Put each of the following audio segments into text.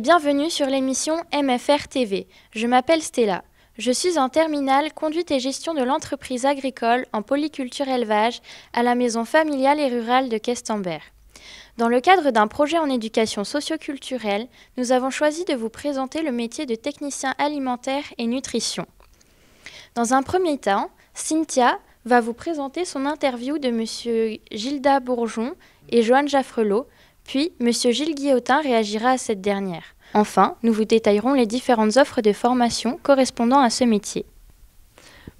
bienvenue sur l'émission MFR TV. Je m'appelle Stella. Je suis en terminale conduite et gestion de l'entreprise agricole en polyculture élevage à la maison familiale et rurale de Questembert. Dans le cadre d'un projet en éducation socioculturelle, nous avons choisi de vous présenter le métier de technicien alimentaire et nutrition. Dans un premier temps, Cynthia va vous présenter son interview de M. Gilda Bourgeon et Joanne Jaffrelot, puis, M. Gilles Guillotin réagira à cette dernière. Enfin, nous vous détaillerons les différentes offres de formation correspondant à ce métier.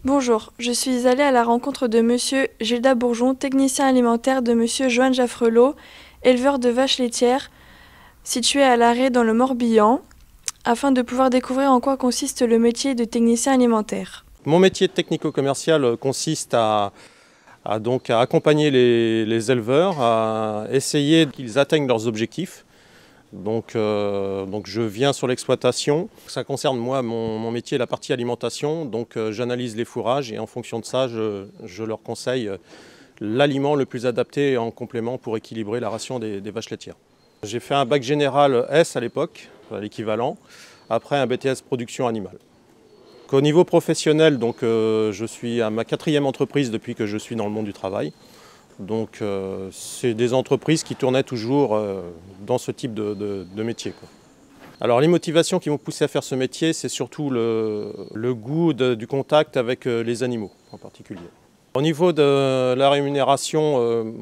Bonjour, je suis allée à la rencontre de M. Gilda Bourgeon, technicien alimentaire de M. Joanne Jaffrelot, éleveur de vaches laitières, situé à l'arrêt dans le Morbihan, afin de pouvoir découvrir en quoi consiste le métier de technicien alimentaire. Mon métier de technico-commercial consiste à à, donc, accompagner les, éleveurs, à essayer qu'ils atteignent leurs objectifs. Donc, euh, donc je viens sur l'exploitation. Ça concerne moi, mon, métier, la partie alimentation. Donc euh, j'analyse les fourrages et en fonction de ça, je, leur conseille euh, l'aliment le plus adapté en complément pour équilibrer la ration des vaches laitières. J'ai fait un bac général S à l'époque, l'équivalent, après un BTS production animale. Au niveau professionnel, donc, euh, je suis à ma quatrième entreprise depuis que je suis dans le monde du travail. Donc euh, c'est des entreprises qui tournaient toujours euh, dans ce type de, métier. Alors les motivations qui m'ont poussé à faire ce métier, c'est surtout le, goût du contact avec les animaux en particulier. Au niveau de la rémunération,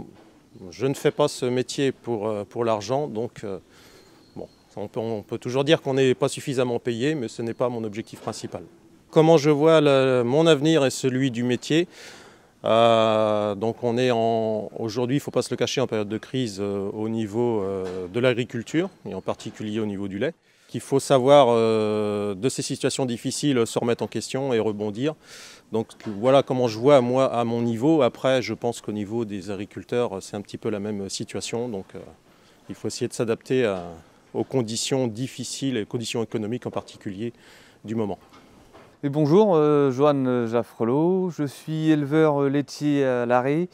je ne fais pas ce métier pour, pour l'argent, donc bon, on peut toujours dire qu'on n'est pas suffisamment payé, mais ce n'est pas mon objectif principal comment je vois mon avenir et celui du métier. Euh, donc on est aujourd'hui, il ne faut pas se le cacher, en période de crise euh, au niveau euh, de l'agriculture et en particulier au niveau du lait. Qu'il faut savoir de ces situations difficiles se remettre en question et rebondir. Donc voilà comment je vois moi à mon niveau. Après, je pense qu'au niveau des agriculteurs, c'est un petit peu la même situation. Donc il faut essayer de s'adapter aux conditions difficiles et aux conditions économiques en particulier du moment bonjour, euh, Joanne Jaffrelot, je suis éleveur euh, laitier à l'arrêt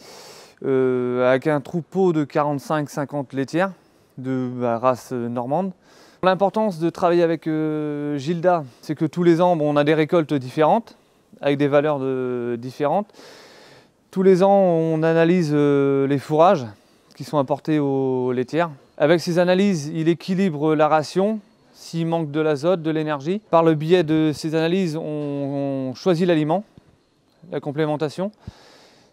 euh, avec un troupeau de 45-50 laitières de bah, race normande. L'importance de travailler avec Gilda, c'est que tous les ans, on a des récoltes différentes, avec des valeurs différentes. Tous les ans, on analyse les fourrages qui sont apportés aux laitières. Avec ces analyses, il équilibre la ration s'il manque de l'azote, de l'énergie. Par le biais de ces analyses, on, choisit l'aliment, la complémentation,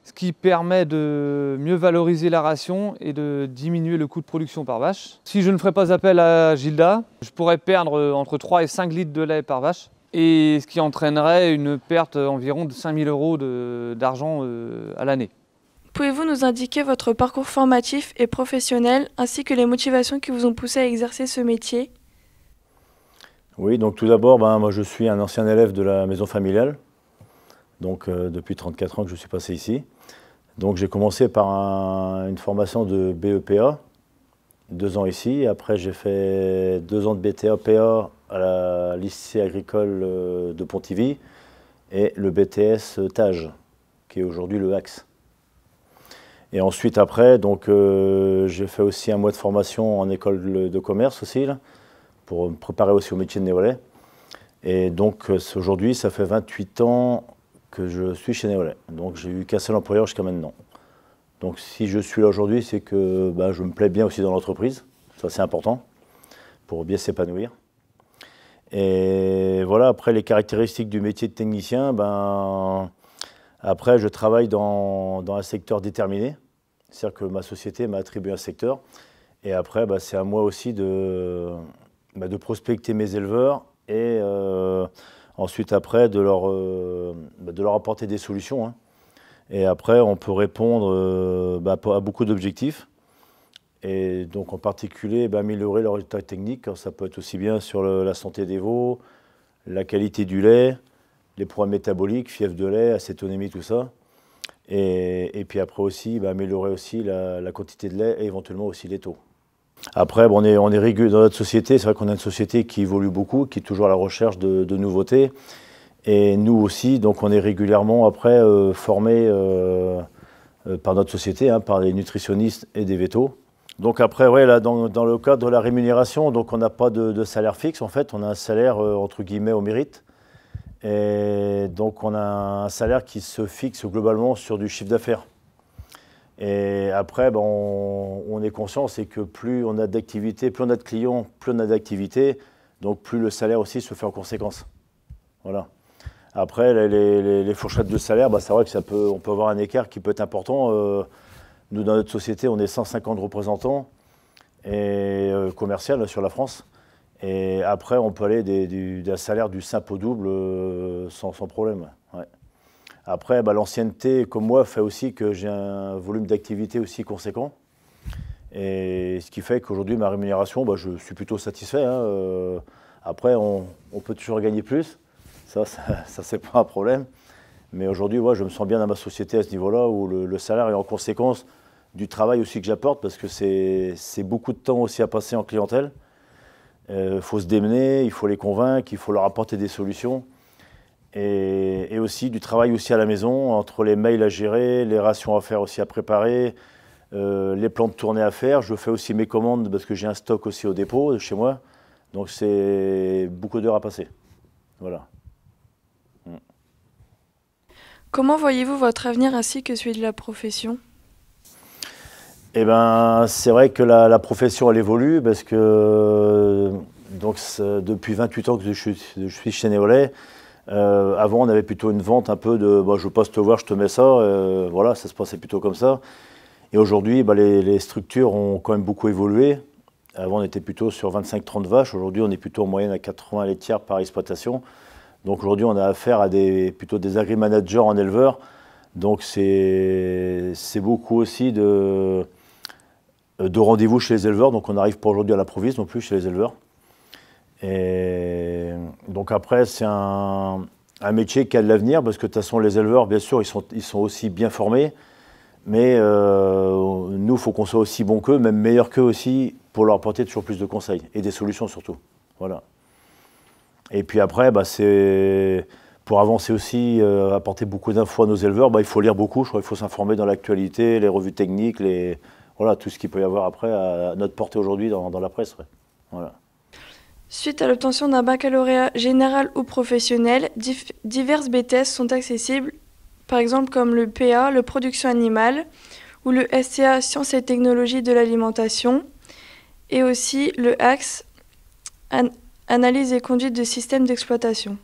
ce qui permet de mieux valoriser la ration et de diminuer le coût de production par vache. Si je ne ferais pas appel à Gilda, je pourrais perdre entre 3 et 5 litres de lait par vache, et ce qui entraînerait une perte environ de 5000 euros d'argent euh, à l'année. Pouvez-vous nous indiquer votre parcours formatif et professionnel ainsi que les motivations qui vous ont poussé à exercer ce métier oui, donc tout d'abord, ben, moi je suis un ancien élève de la maison familiale. Donc euh, depuis 34 ans que je suis passé ici. Donc j'ai commencé par une formation de BEPA, deux ans ici. Après j'ai fait deux ans de BTAPA e à la lycée agricole euh, de Pontivy et le BTS euh, TAGE, qui est aujourd'hui le AXE. Et ensuite après, donc j'ai fait aussi un mois de formation en école de commerce aussi, là, pour me préparer aussi au métier de Néolais. Et donc euh, aujourd'hui, ça fait 28 ans que je suis chez Néolais. Donc j'ai eu qu'un seul employeur jusqu'à maintenant. Donc si je suis là aujourd'hui, c'est que bah, je me plais bien aussi dans l'entreprise. Ça c'est important pour bien s'épanouir. Et voilà, après les caractéristiques du métier de technicien, ben, après je travaille dans, dans un secteur déterminé. C'est-à-dire que ma société m'a attribué un secteur. Et après, bah, c'est à moi aussi de, bah, de prospecter mes éleveurs et euh, ensuite après de leur, euh, bah, de leur apporter des solutions. Hein. Et après, on peut répondre euh, bah, à beaucoup d'objectifs. Et donc en particulier, améliorer leur état technique. Ça peut être aussi bien sur la santé des veaux, la qualité du lait, les problèmes métaboliques, fièvre de lait, acétonémie, tout ça. Et, puis après aussi, améliorer aussi la, quantité de lait et éventuellement aussi les taux. Après, on est, on dans notre société, c'est vrai qu'on a une société qui évolue beaucoup, qui est toujours à la recherche de, nouveautés. Et nous aussi, donc on est régulièrement après euh, formés euh, euh, par notre société, hein, par des nutritionnistes et des vétos. Donc après, là, dans, le cadre de la rémunération, donc on n'a pas de, de, salaire fixe, en fait, on a un salaire entre guillemets au mérite. Et donc on a un salaire qui se fixe globalement sur du chiffre d'affaires. Et après, ben, on, est conscient, c'est que plus on a d'activités, plus on a de clients, plus on a d'activité, donc plus le salaire aussi se fait en conséquence. Après, les, fourchettes de salaire, ben, c'est vrai que peut, on peut avoir un écart qui peut être important. Euh, nous, dans notre société, on est 150 représentants et euh, sur la France. Et après, on peut aller d'un salaire du simple au double euh, sans problème. Après, bah, l'ancienneté, comme moi, fait aussi que j'ai un volume d'activité aussi conséquent. Et ce qui fait qu'aujourd'hui, ma rémunération, bah, je suis plutôt satisfait. Hein, euh, après, on, peut toujours gagner plus. Ça, ça, c'est pas un problème. Mais aujourd'hui, je me sens bien dans ma société à ce niveau-là, où le, salaire est en conséquence du travail aussi que j'apporte, parce que c'est beaucoup de temps aussi à passer en clientèle. Il euh, faut se démener, il faut les convaincre, il faut leur apporter des solutions. Et, aussi du travail aussi à la maison, entre les mails à gérer, les rations à faire aussi à préparer, euh, les plans de tournée à faire. Je fais aussi mes commandes parce que j'ai un stock aussi au dépôt chez moi. Donc c'est beaucoup d'heures à passer. Voilà. Mm. Comment voyez-vous votre avenir ainsi que celui de la profession Eh ben, c'est vrai que la, profession elle évolue parce que euh, donc depuis 28 ans que je suis, je chez Néolet, euh, avant, on avait plutôt une vente un peu de bah, je passe te voir, je te mets ça. Euh, voilà, ça se passait plutôt comme ça. Et aujourd'hui, bah, les, structures ont quand même beaucoup évolué. Avant, on était plutôt sur 25-30 vaches. Aujourd'hui, on est plutôt en moyenne à 80 laitières par exploitation. Donc aujourd'hui, on a affaire à des, plutôt des agri-managers en éleveurs. Donc c'est beaucoup aussi de, rendez-vous chez les éleveurs. Donc on n'arrive pas aujourd'hui à la l'improviste non plus chez les éleveurs. Et donc après, c'est un, métier qui a de l'avenir parce que de toute façon, les éleveurs, bien sûr, ils sont, aussi bien formés. Mais euh, nous, il faut qu'on soit aussi bon qu'eux, même meilleur qu'eux aussi, pour leur apporter toujours plus de conseils et des solutions surtout. Voilà. Et puis après, bah, c'est pour avancer aussi, euh, apporter beaucoup d'infos à nos éleveurs, bah, il faut lire beaucoup, je crois qu'il faut s'informer dans l'actualité, les revues techniques, les, voilà, tout ce qu'il peut y avoir après à notre portée aujourd'hui dans, la presse. Voilà. Suite à l'obtention d'un baccalauréat général ou professionnel, diverses BTS sont accessibles, par exemple comme le PA, le production animale, ou le SCA, sciences et technologies de l'alimentation, et aussi le AXE, analyse et conduite de systèmes d'exploitation.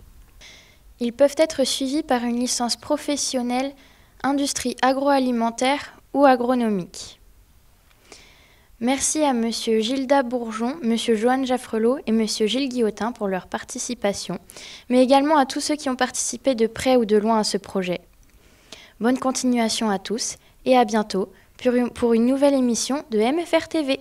Ils peuvent être suivis par une licence professionnelle, industrie agroalimentaire ou agronomique. Merci à M. Gilda Bourgeon, M. Joanne Jaffrelot et M. Gilles Guillotin pour leur participation, mais également à tous ceux qui ont participé de près ou de loin à ce projet. Bonne continuation à tous et à bientôt pour une nouvelle émission de MFR TV.